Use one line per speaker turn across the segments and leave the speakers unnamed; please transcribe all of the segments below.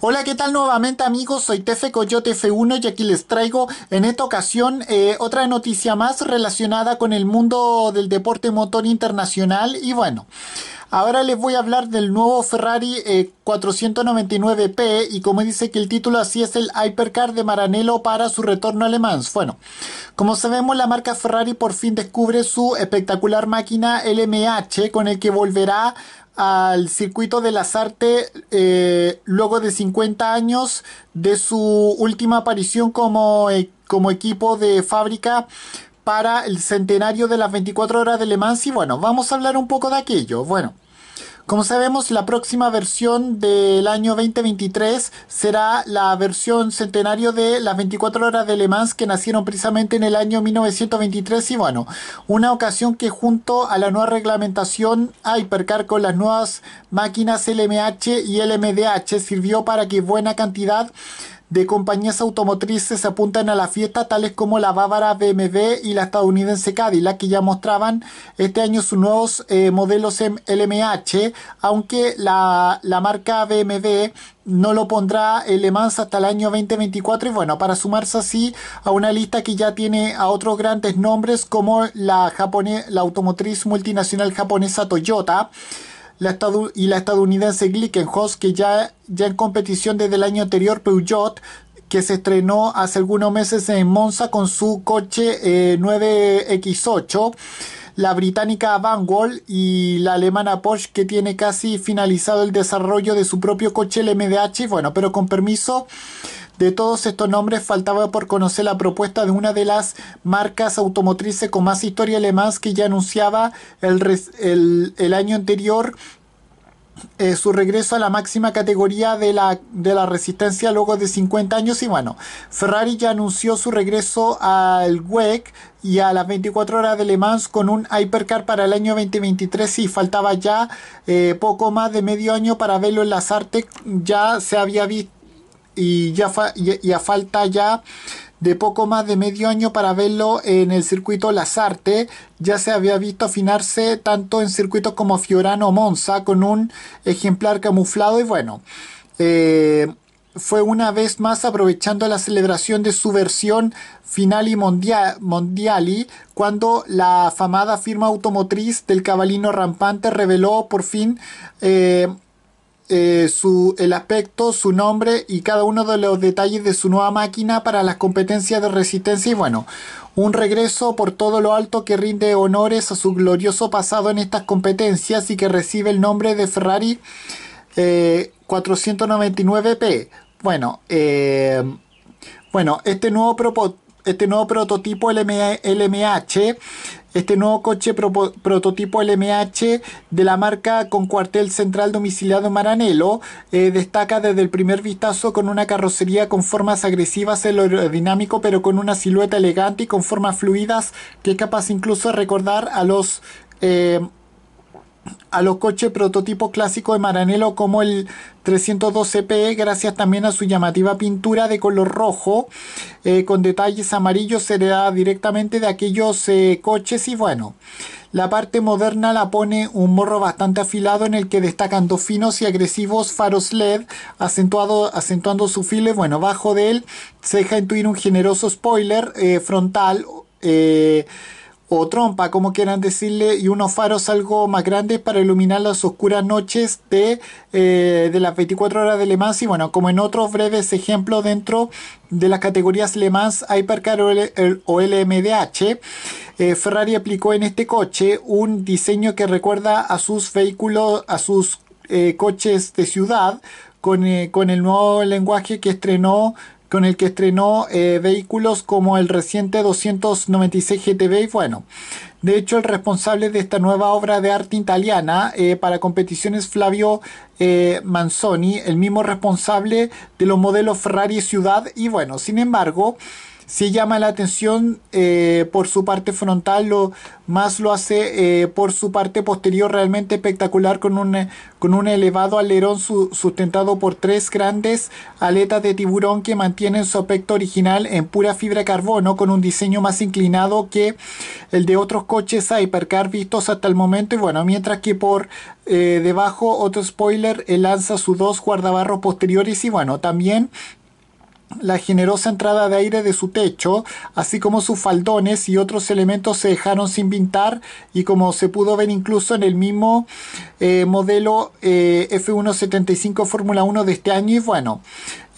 Hola, ¿qué tal nuevamente amigos? Soy Tefe Coyote F1 y aquí les traigo en esta ocasión eh, otra noticia más relacionada con el mundo del deporte motor internacional y bueno. Ahora les voy a hablar del nuevo Ferrari 499P eh, y como dice que el título así es el Hypercar de Maranello para su retorno a Le Mans. Bueno, como sabemos la marca Ferrari por fin descubre su espectacular máquina LMH con el que volverá al circuito de las artes eh, luego de 50 años de su última aparición como, eh, como equipo de fábrica para el centenario de las 24 horas de Le Mans y bueno, vamos a hablar un poco de aquello. Bueno, como sabemos, la próxima versión del año 2023 será la versión centenario de las 24 horas de Le Mans que nacieron precisamente en el año 1923 y bueno, una ocasión que junto a la nueva reglamentación Hypercar con las nuevas máquinas LMH y LMDH sirvió para que buena cantidad de compañías automotrices se apuntan a la fiesta, tales como la bávara BMW y la estadounidense Cadillac, que ya mostraban este año sus nuevos eh, modelos en LMH, aunque la, marca BMW no lo pondrá Le Mans hasta el año 2024 y bueno, para sumarse así a una lista que ya tiene a otros grandes nombres como la, la automotriz multinacional japonesa Toyota, la y la estadounidense Glickenhaus, que ya, ya en competición desde el año anterior, Peugeot, que se estrenó hace algunos meses en Monza con su coche 9X8 eh, la británica Van Vanwall y la alemana Porsche que tiene casi finalizado el desarrollo de su propio coche el MDH, bueno, pero con permiso de todos estos nombres faltaba por conocer la propuesta de una de las marcas automotrices con más historia Mans que ya anunciaba el, año anterior eh, su regreso a la máxima categoría de la, de la resistencia luego de 50 años y bueno, Ferrari ya anunció su regreso al WEC y a las 24 horas de Le Mans con un Hypercar para el año 2023 y faltaba ya eh, poco más de medio año para verlo en las artes ya se había visto y, ya a falta ya de poco más de medio año para verlo en el circuito Las Ya se había visto afinarse tanto en circuitos como Fiorano Monza con un ejemplar camuflado y bueno. Eh, fue una vez más aprovechando la celebración de su versión Finali mundial Mondiali, cuando la afamada firma automotriz del cabalino rampante reveló por fin eh, eh, su, el aspecto, su nombre y cada uno de los detalles de su nueva máquina para las competencias de resistencia y bueno, un regreso por todo lo alto que rinde honores a su glorioso pasado en estas competencias y que recibe el nombre de Ferrari 499P. Eh, bueno, eh, bueno, este nuevo propósito este nuevo prototipo LMH, este nuevo coche prototipo LMH de la marca con cuartel central domiciliado en Maranello eh, destaca desde el primer vistazo con una carrocería con formas agresivas en aerodinámico pero con una silueta elegante y con formas fluidas que es capaz incluso de recordar a los... Eh, a los coches prototipo clásico de Maranello como el 312P, e, gracias también a su llamativa pintura de color rojo, eh, con detalles amarillos heredada directamente de aquellos eh, coches y bueno, la parte moderna la pone un morro bastante afilado en el que destacan dos finos y agresivos faros LED, acentuando su file, bueno, bajo de él se deja intuir un generoso spoiler eh, frontal o trompa, como quieran decirle, y unos faros algo más grandes para iluminar las oscuras noches de, eh, de las 24 horas de Le Mans. Y bueno, como en otros breves ejemplos dentro de las categorías Le Mans Hypercar o, LMDH, eh, Ferrari aplicó en este coche un diseño que recuerda a sus vehículos, a sus eh, coches de ciudad, con, con el nuevo lenguaje que estrenó con el que estrenó eh, vehículos como el reciente 296 GTB y bueno, de hecho el responsable de esta nueva obra de arte italiana eh, para competiciones Flavio eh, Manzoni, el mismo responsable de los modelos Ferrari Ciudad y bueno, sin embargo, si llama la atención eh, por su parte frontal, lo, más lo hace eh, por su parte posterior realmente espectacular con un, con un elevado alerón sustentado por tres grandes aletas de tiburón que mantienen su aspecto original en pura fibra carbono con un diseño más inclinado que el de otros coches Hypercar vistos hasta el momento y bueno, mientras que por eh, debajo otro spoiler lanza sus dos guardabarros posteriores y bueno, también la generosa entrada de aire de su techo, así como sus faldones y otros elementos se dejaron sin pintar y como se pudo ver incluso en el mismo eh, modelo eh, F175 Fórmula 1 de este año y bueno,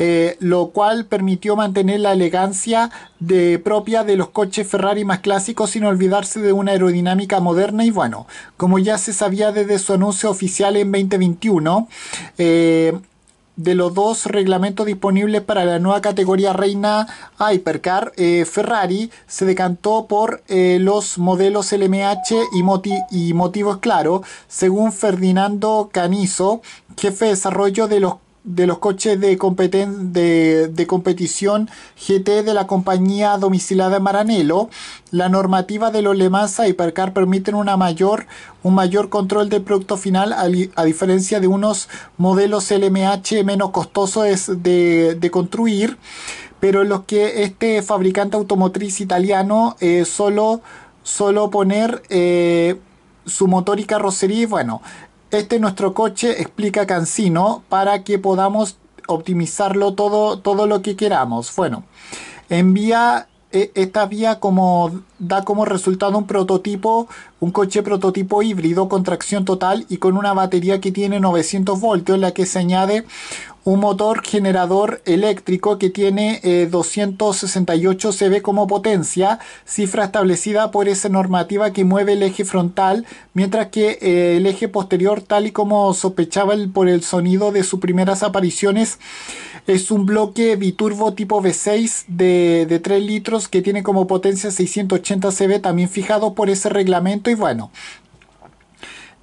eh, lo cual permitió mantener la elegancia de, propia de los coches Ferrari más clásicos sin olvidarse de una aerodinámica moderna y bueno, como ya se sabía desde su anuncio oficial en 2021, de los dos reglamentos disponibles para la nueva categoría reina Hypercar, eh, Ferrari se decantó por eh, los modelos LMH y, y motivos claros, según Ferdinando Canizo, jefe de desarrollo de los de los coches de, de, competición GT de la compañía domicilada Maranello, la normativa de los Le y percar permiten una mayor, un mayor control del producto final a, diferencia de unos modelos LMH menos costosos de, de construir, pero en los que este fabricante automotriz italiano eh, solo, solo poner... Eh, su motor y carrocería, bueno, este es nuestro coche, explica Cancino, para que podamos optimizarlo todo, todo lo que queramos. Bueno, envía eh, esta vía como da como resultado un prototipo, un coche prototipo híbrido con tracción total y con una batería que tiene 900 voltios, en la que se añade un motor generador eléctrico que tiene 268 eh, CV como potencia, cifra establecida por esa normativa que mueve el eje frontal, mientras que eh, el eje posterior, tal y como sospechaba por el sonido de sus primeras apariciones, es un bloque biturbo tipo V6 de, 3 litros que tiene como potencia 680 CV, también fijado por ese reglamento y bueno.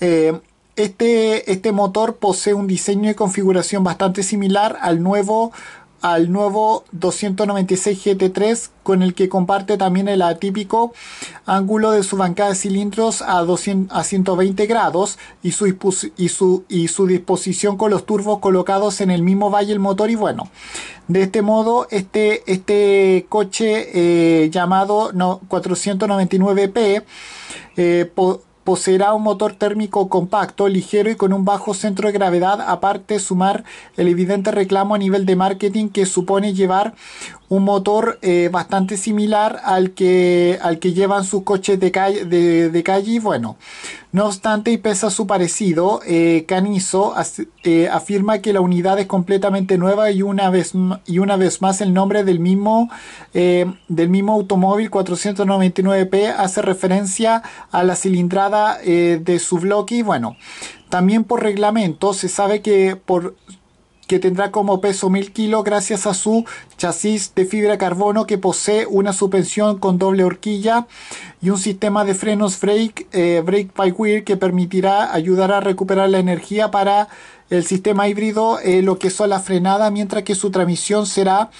Eh, este, este motor posee un diseño y configuración bastante similar al nuevo al nuevo 296 GT3 con el que comparte también el atípico ángulo de su bancada de cilindros a, 120 grados y su, y, su, y su, disposición con los turbos colocados en el mismo valle del motor y bueno de este modo este, este coche eh, llamado no, 499P poseerá un motor térmico compacto, ligero y con un bajo centro de gravedad, aparte sumar el evidente reclamo a nivel de marketing que supone llevar un motor eh, bastante similar al que, al que llevan sus coches de calle, calle y bueno. No obstante, y pese a su parecido, eh, Canizo eh, afirma que la unidad es completamente nueva y una vez, y una vez más el nombre del mismo, eh, del mismo automóvil 499P hace referencia a la cilindrada de su bloque y bueno, también por reglamento se sabe que por que tendrá como peso 1000 kilos gracias a su chasis de fibra carbono que posee una suspensión con doble horquilla y un sistema de frenos brake, eh, by wheel que permitirá ayudar a recuperar la energía para el sistema híbrido, eh, lo que es la frenada. mientras que su transmisión será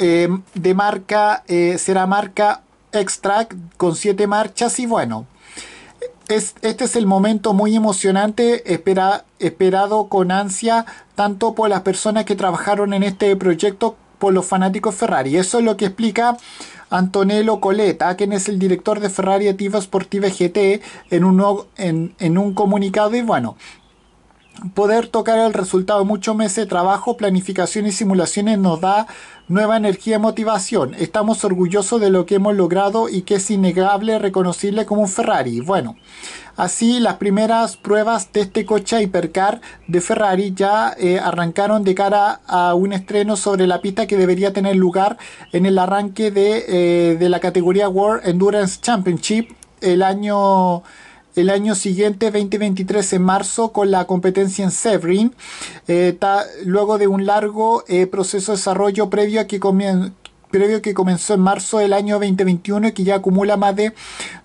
eh, de marca, será marca Extract con 7 marchas y bueno. este es el momento muy emocionante, espera, esperado con ansia, tanto por las personas que trabajaron en este proyecto por los fanáticos Ferrari. Eso es lo que explica Antonello Coleta, quien es el director de Ferrari Ativa Sportiva GT, en un, en un comunicado. Y bueno, poder tocar el resultado de muchos meses de trabajo, planificación y simulaciones nos da nueva energía y motivación. Estamos orgullosos de lo que hemos logrado y que es innegable reconocible como un Ferrari. Bueno, así las primeras pruebas de este coche hipercar de Ferrari ya eh, arrancaron de cara a un estreno sobre la pista que debería tener lugar en el arranque de, eh, de la categoría World Endurance Championship el año el año siguiente, 2023, en marzo, con la competencia en Severin, eh, luego de un largo eh, proceso de desarrollo previo a que comien previo que comenzó en marzo del año 2021 y que ya acumula más de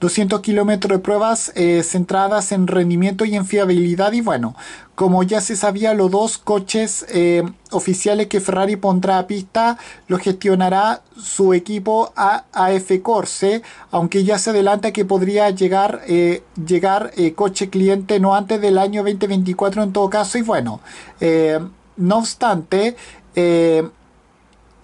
200 kilómetros de pruebas eh, centradas en rendimiento y en fiabilidad. Y bueno, como ya se sabía, los dos coches eh, oficiales que Ferrari pondrá a pista los gestionará su equipo AF Corse, aunque ya se adelanta que podría llegar, eh, llegar coche cliente no antes del año 2024 en todo caso. Y bueno, no obstante,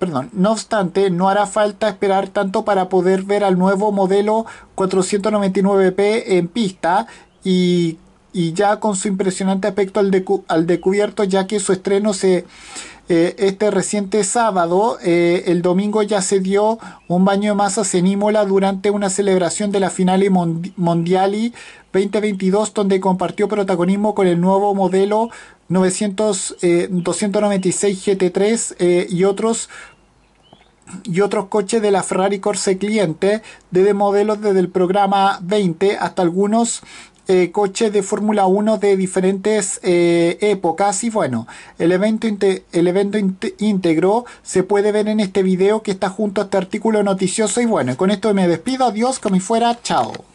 Perdón. No obstante, no hará falta esperar tanto para poder ver al nuevo modelo 499p en pista y, ya con su impresionante aspecto al, al, descubierto, ya que su estreno se eh, este reciente sábado, eh, el domingo ya se dio un baño de masas en Imola durante una celebración de la finale Mondiali 2022, donde compartió protagonismo con el nuevo modelo 900, 296 GT3 y otros y otros coches de la Ferrari Corse cliente, desde modelos desde el programa 20 hasta algunos eh, coches de Fórmula 1 de diferentes eh, épocas. Y bueno, el evento, el evento íntegro se puede ver en este video que está junto a este artículo noticioso. Y bueno, con esto me despido. Adiós, como fuera. Chao.